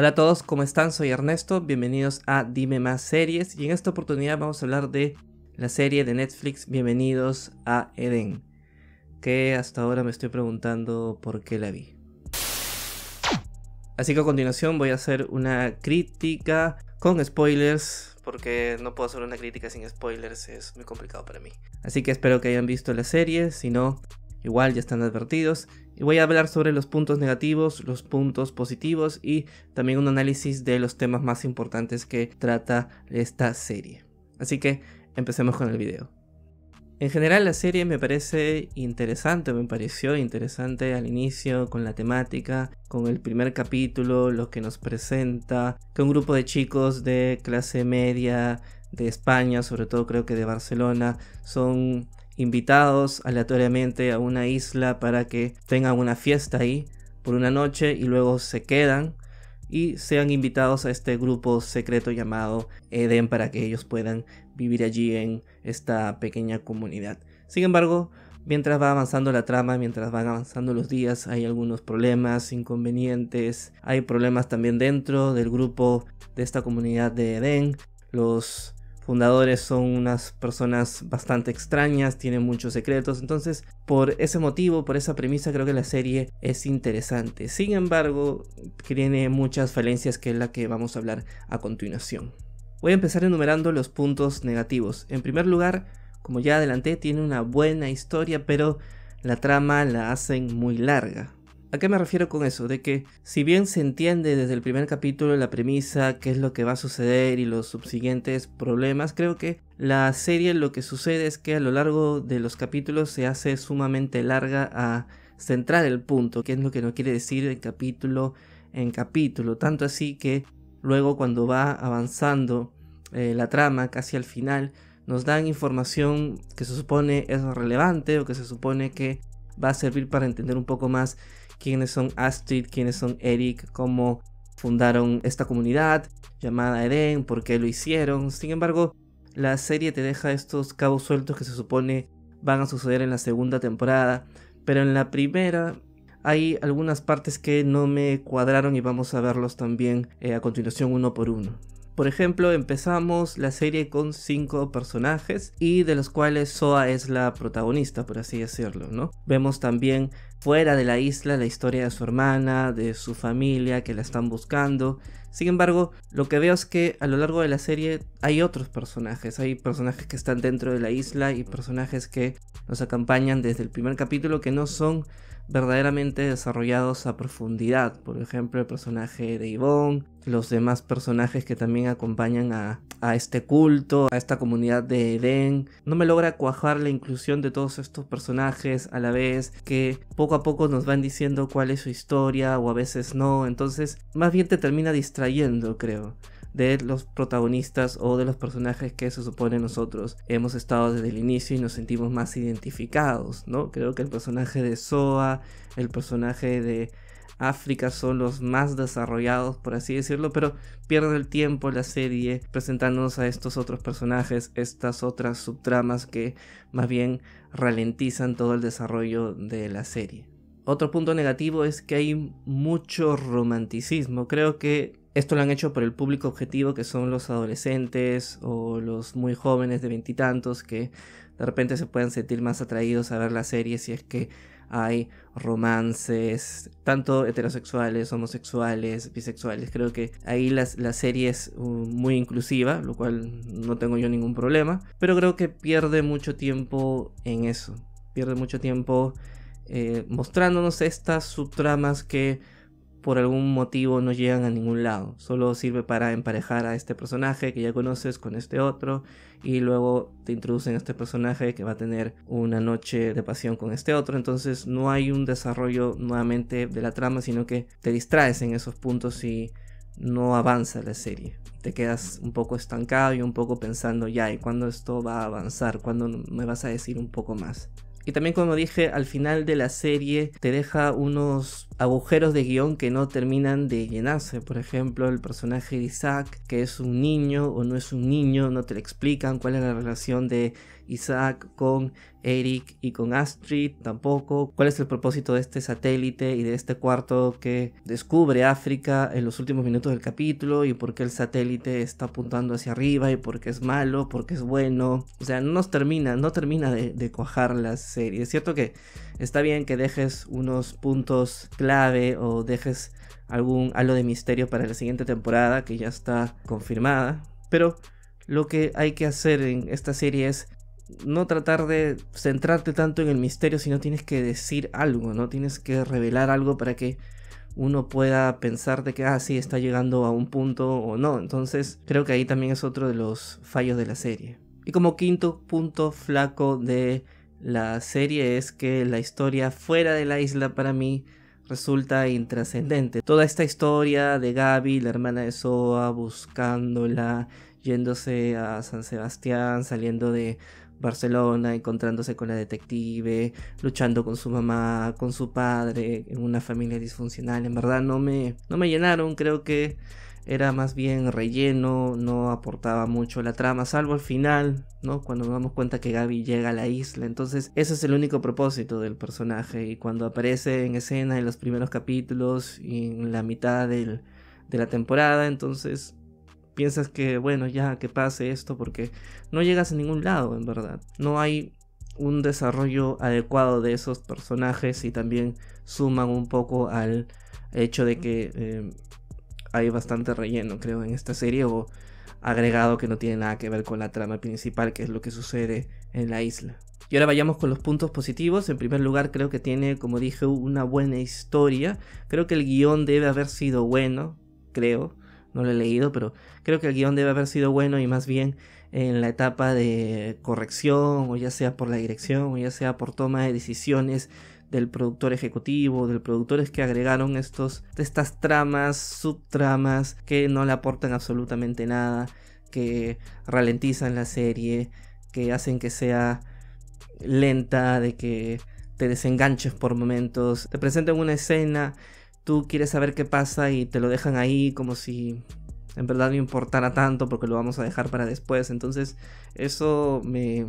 Hola a todos, ¿cómo están? Soy Ernesto, bienvenidos a Dime Más Series y en esta oportunidad vamos a hablar de la serie de Netflix Bienvenidos a Eden, que hasta ahora me estoy preguntando por qué la vi. Así que a continuación voy a hacer una crítica con spoilers, porque no puedo hacer una crítica sin spoilers, es muy complicado para mí. Así que espero que hayan visto la serie, si no, igual ya están advertidos. Y voy a hablar sobre los puntos negativos, los puntos positivos y también un análisis de los temas más importantes que trata esta serie. Así que empecemos con el video. En general la serie me parece interesante, me pareció interesante al inicio con la temática, con el primer capítulo, lo que nos presenta, que un grupo de chicos de clase media de España, sobre todo creo que de Barcelona, son invitados aleatoriamente a una isla para que tengan una fiesta ahí por una noche y luego se quedan y sean invitados a este grupo secreto llamado Eden para que ellos puedan vivir allí en esta pequeña comunidad. Sin embargo, mientras va avanzando la trama, mientras van avanzando los días, hay algunos problemas, inconvenientes, hay problemas también dentro del grupo de esta comunidad de Eden. Los fundadores son unas personas bastante extrañas, tienen muchos secretos, entonces por ese motivo, por esa premisa creo que la serie es interesante. Sin embargo, tiene muchas falencias que es la que vamos a hablar a continuación. Voy a empezar enumerando los puntos negativos. En primer lugar, como ya adelanté, tiene una buena historia, pero la trama la hacen muy larga. ¿A qué me refiero con eso? De que si bien se entiende desde el primer capítulo la premisa, qué es lo que va a suceder y los subsiguientes problemas, creo que la serie lo que sucede es que a lo largo de los capítulos se hace sumamente larga a centrar el punto, que es lo que nos quiere decir el capítulo en capítulo, tanto así que luego cuando va avanzando eh, la trama casi al final, nos dan información que se supone es relevante o que se supone que va a servir para entender un poco más quiénes son Astrid, quiénes son Eric, cómo fundaron esta comunidad llamada Eden, por qué lo hicieron. Sin embargo, la serie te deja estos cabos sueltos que se supone van a suceder en la segunda temporada, pero en la primera hay algunas partes que no me cuadraron y vamos a verlos también eh, a continuación uno por uno. Por ejemplo, empezamos la serie con cinco personajes y de los cuales Soa es la protagonista, por así decirlo, ¿no? Vemos también fuera de la isla la historia de su hermana, de su familia que la están buscando. Sin embargo, lo que veo es que a lo largo de la serie hay otros personajes, hay personajes que están dentro de la isla y personajes que nos acompañan desde el primer capítulo que no son verdaderamente desarrollados a profundidad. Por ejemplo, el personaje de Yvonne, los demás personajes que también acompañan a, a este culto, a esta comunidad de Edén. No me logra cuajar la inclusión de todos estos personajes a la vez que poco a poco nos van diciendo cuál es su historia o a veces no. Entonces, más bien te termina distrayendo, creo de los protagonistas o de los personajes que se supone nosotros hemos estado desde el inicio y nos sentimos más identificados, ¿no? Creo que el personaje de Soa, el personaje de África son los más desarrollados, por así decirlo, pero pierden el tiempo la serie presentándonos a estos otros personajes, estas otras subtramas que más bien ralentizan todo el desarrollo de la serie. Otro punto negativo es que hay mucho romanticismo. Creo que esto lo han hecho por el público objetivo que son los adolescentes o los muy jóvenes de veintitantos que de repente se pueden sentir más atraídos a ver la serie si es que hay romances, tanto heterosexuales, homosexuales, bisexuales. Creo que ahí las, la serie es uh, muy inclusiva, lo cual no tengo yo ningún problema, pero creo que pierde mucho tiempo en eso. Pierde mucho tiempo eh, mostrándonos estas subtramas que por algún motivo no llegan a ningún lado. Solo sirve para emparejar a este personaje que ya conoces con este otro y luego te introducen a este personaje que va a tener una noche de pasión con este otro. Entonces no hay un desarrollo nuevamente de la trama, sino que te distraes en esos puntos y no avanza la serie. Te quedas un poco estancado y un poco pensando ya, ¿y cuándo esto va a avanzar? ¿Cuándo me vas a decir un poco más? Y también como dije, al final de la serie te deja unos agujeros de guión que no terminan de llenarse. Por ejemplo, el personaje de Isaac, que es un niño o no es un niño, no te lo explican cuál es la relación de Isaac con Eric y con Astrid tampoco. ¿Cuál es el propósito de este satélite y de este cuarto que descubre África en los últimos minutos del capítulo? ¿Y por qué el satélite está apuntando hacia arriba? ¿Y por qué es malo? ¿Por qué es bueno? O sea, no nos termina, no termina de, de serie. Es cierto que está bien que dejes unos puntos clave o dejes algún halo de misterio para la siguiente temporada que ya está confirmada, pero lo que hay que hacer en esta serie es no tratar de centrarte tanto en el misterio, sino tienes que decir algo, ¿no? Tienes que revelar algo para que uno pueda pensar de que, ah, sí, está llegando a un punto o no. Entonces, creo que ahí también es otro de los fallos de la serie. Y como quinto punto flaco de la serie es que la historia fuera de la isla para mí resulta intrascendente. Toda esta historia de Gaby, la hermana de Soa, buscándola, yéndose a San Sebastián, saliendo de Barcelona, encontrándose con la detective, luchando con su mamá, con su padre, en una familia disfuncional. En verdad no me, no me llenaron, creo que era más bien relleno, no aportaba mucho la trama, salvo al final, ¿no? Cuando nos damos cuenta que Gaby llega a la isla. Entonces, ese es el único propósito del personaje. Y cuando aparece en escena en los primeros capítulos y en la mitad de la temporada, entonces piensas que, bueno, ya que pase esto, porque no llegas a ningún lado, en verdad. No hay un desarrollo adecuado de esos personajes y también suman un poco al hecho de que. Eh, hay bastante relleno, creo, en esta serie o agregado que no tiene nada que ver con la trama principal, que es lo que sucede en la isla. Y ahora vayamos con los puntos positivos. En primer lugar, creo que tiene, como dije, una buena historia. Creo que el guión debe haber sido bueno, creo. No lo he leído, pero creo que el guión debe haber sido bueno y más bien en la etapa de corrección, o ya sea por la dirección, o ya sea por toma de decisiones del productor ejecutivo, del productor es que agregaron estos, estas tramas, subtramas que no le aportan absolutamente nada, que ralentizan la serie, que hacen que sea lenta, de que te desenganches por momentos, te presentan una escena, tú quieres saber qué pasa y te lo dejan ahí como si en verdad no importara tanto porque lo vamos a dejar para después, entonces eso me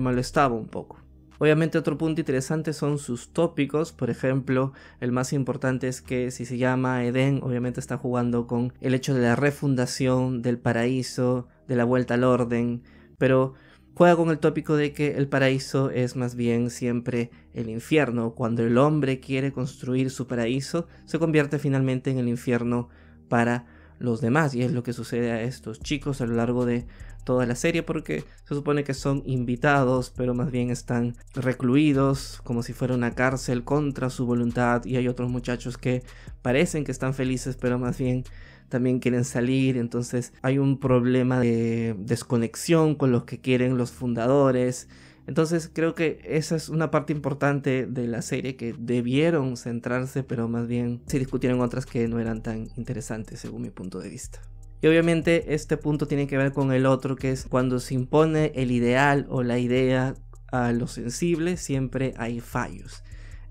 molestaba un poco. Obviamente otro punto interesante son sus tópicos, por ejemplo, el más importante es que si se llama Edén, obviamente está jugando con el hecho de la refundación, del paraíso, de la vuelta al orden, pero juega con el tópico de que el paraíso es más bien siempre el infierno. Cuando el hombre quiere construir su paraíso, se convierte finalmente en el infierno para los demás. Y es lo que sucede a estos chicos a lo largo de toda la serie porque se supone que son invitados, pero más bien están recluidos como si fuera una cárcel contra su voluntad y hay otros muchachos que parecen que están felices, pero más bien también quieren salir, entonces hay un problema de desconexión con los que quieren los fundadores entonces creo que esa es una parte importante de la serie que debieron centrarse, pero más bien se discutieron otras que no eran tan interesantes según mi punto de vista. Y obviamente este punto tiene que ver con el otro, que es cuando se impone el ideal o la idea a lo sensible, siempre hay fallos.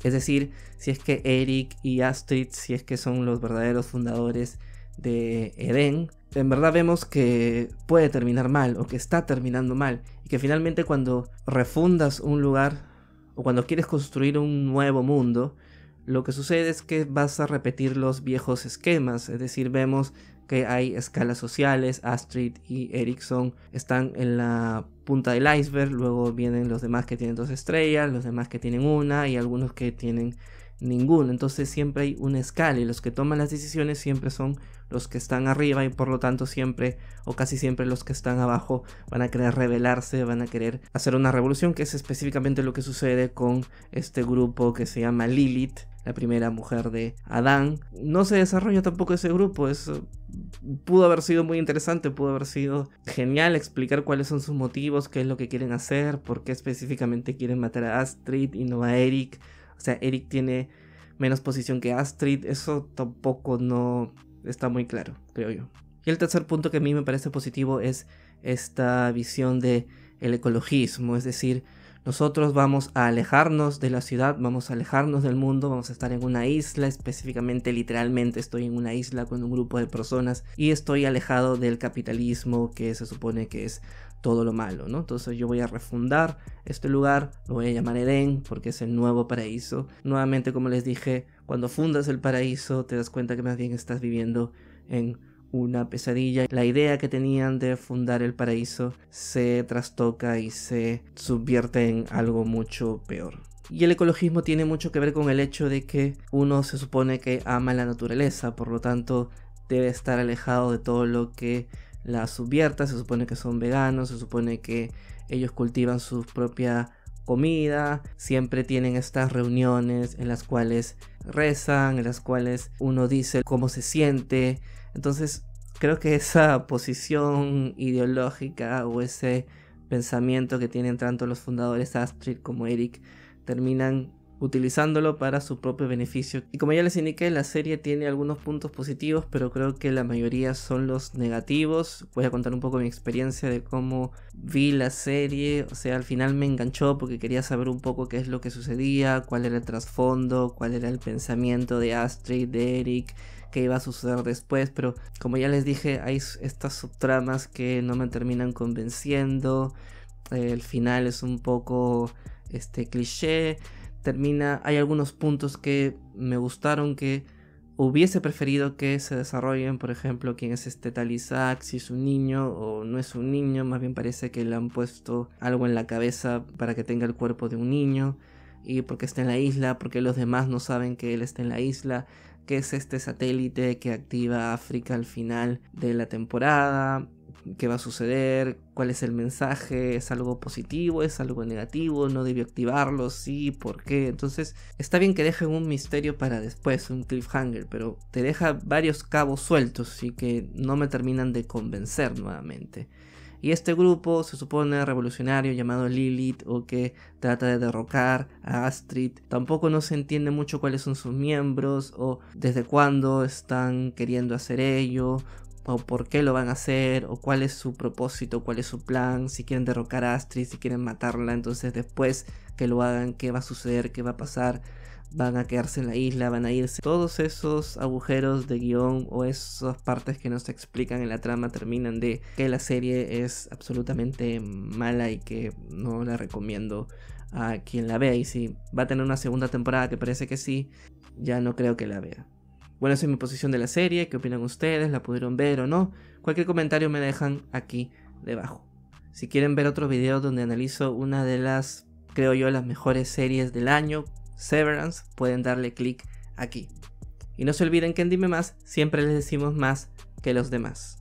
Es decir, si es que Eric y Astrid, si es que son los verdaderos fundadores de Edén, en verdad vemos que puede terminar mal o que está terminando mal. Y que finalmente cuando refundas un lugar o cuando quieres construir un nuevo mundo, lo que sucede es que vas a repetir los viejos esquemas. Es decir, vemos que hay escalas sociales, Astrid y Ericsson están en la punta del iceberg, luego vienen los demás que tienen dos estrellas, los demás que tienen una y algunos que tienen ninguno. Entonces siempre hay una escala y los que toman las decisiones siempre son los que están arriba y por lo tanto siempre o casi siempre los que están abajo van a querer rebelarse, van a querer hacer una revolución, que es específicamente lo que sucede con este grupo que se llama Lilith, la primera mujer de Adán. No se desarrolla tampoco ese grupo, eso eh, pudo haber sido muy interesante, pudo haber sido genial explicar cuáles son sus motivos, qué es lo que quieren hacer, por qué específicamente quieren matar a Astrid y no a Eric. O sea, Eric tiene menos posición que Astrid. Eso tampoco no está muy claro, creo yo. Y el tercer punto que a mí me parece positivo es esta visión de el ecologismo, es decir, nosotros vamos a alejarnos de la ciudad, vamos a alejarnos del mundo, vamos a estar en una isla, específicamente literalmente estoy en una isla con un grupo de personas y estoy alejado del capitalismo que se supone que es todo lo malo, ¿no? Entonces yo voy a refundar este lugar, lo voy a llamar Edén porque es el nuevo paraíso. Nuevamente, como les dije, cuando fundas el paraíso te das cuenta que más bien estás viviendo en una pesadilla. La idea que tenían de fundar el paraíso se trastoca y se subvierte en algo mucho peor. Y el ecologismo tiene mucho que ver con el hecho de que uno se supone que ama la naturaleza, por lo tanto debe estar alejado de todo lo que la subvierta. Se supone que son veganos, se supone que ellos cultivan su propia comida, siempre tienen estas reuniones en las cuales rezan, en las cuales uno dice cómo se siente. Entonces, creo que esa posición ideológica o ese pensamiento que tienen tanto los fundadores Astrid como Eric terminan utilizándolo para su propio beneficio. Y como ya les indiqué, la serie tiene algunos puntos positivos, pero creo que la mayoría son los negativos. Voy a contar un poco mi experiencia de cómo vi la serie, o sea, al final me enganchó porque quería saber un poco qué es lo que sucedía, cuál era el trasfondo, cuál era el pensamiento de Astrid, de Eric, qué iba a suceder después, pero como ya les dije, hay estas subtramas que no me terminan convenciendo, el final es un poco este cliché, termina, hay algunos puntos que me gustaron que hubiese preferido que se desarrollen, por ejemplo, quién es este tal si es un niño o no es un niño, más bien parece que le han puesto algo en la cabeza para que tenga el cuerpo de un niño, y porque está en la isla, porque los demás no saben que él está en la isla, que es este satélite que activa África al final de la temporada, qué va a suceder, cuál es el mensaje, es algo positivo, es algo negativo, no debió activarlo, sí, por qué. Entonces, está bien que dejen un misterio para después, un cliffhanger, pero te deja varios cabos sueltos y que no me terminan de convencer nuevamente. Y este grupo se supone revolucionario llamado Lilith o que trata de derrocar a Astrid. Tampoco no se entiende mucho cuáles son sus miembros o desde cuándo están queriendo hacer ello o por qué lo van a hacer, o cuál es su propósito, cuál es su plan, si quieren derrocar a Astrid, si quieren matarla, entonces después que lo hagan, qué va a suceder, qué va a pasar, van a quedarse en la isla, van a irse. Todos esos agujeros de guión o esas partes que no se explican en la trama terminan de que la serie es absolutamente mala y que no la recomiendo a quien la vea. Y si va a tener una segunda temporada que parece que sí, ya no creo que la vea. Bueno, esa es mi posición de la serie, qué opinan ustedes, la pudieron ver o no. Cualquier comentario me dejan aquí debajo. Si quieren ver otro video donde analizo una de las, creo yo, las mejores series del año, Severance, pueden darle clic aquí. Y no se olviden que en Dime Más siempre les decimos más que los demás.